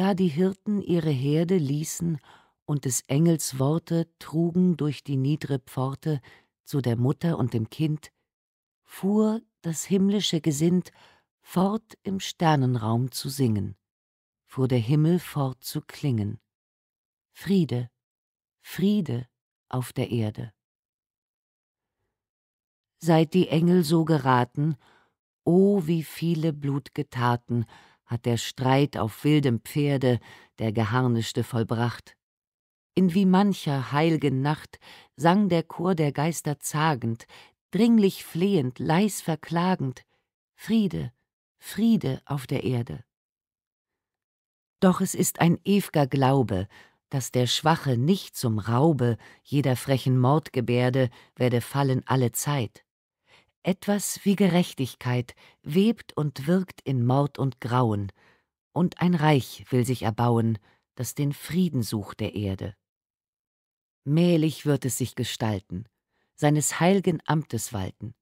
da die Hirten ihre Herde ließen und des Engels Worte trugen durch die niedre Pforte zu der Mutter und dem Kind, fuhr das himmlische Gesind fort im Sternenraum zu singen, fuhr der Himmel fort zu klingen. Friede, Friede auf der Erde. Seit die Engel so geraten, o oh, wie viele blutge Taten hat der Streit auf wildem Pferde, der Geharnischte, vollbracht. In wie mancher heilgen Nacht sang der Chor der Geister zagend, dringlich flehend, leis verklagend, Friede, Friede auf der Erde. Doch es ist ein ew'ger Glaube, dass der Schwache nicht zum Raube jeder frechen Mordgebärde werde fallen alle Zeit. Etwas wie Gerechtigkeit webt und wirkt in Mord und Grauen, und ein Reich will sich erbauen, das den Frieden sucht der Erde. Mählich wird es sich gestalten, seines heilgen Amtes walten,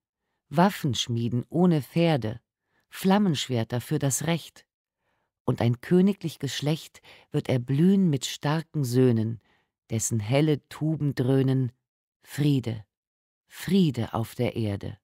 Waffen schmieden ohne Pferde, Flammenschwerter für das Recht, und ein königlich Geschlecht wird erblühen mit starken Söhnen, dessen helle Tuben dröhnen, Friede, Friede auf der Erde.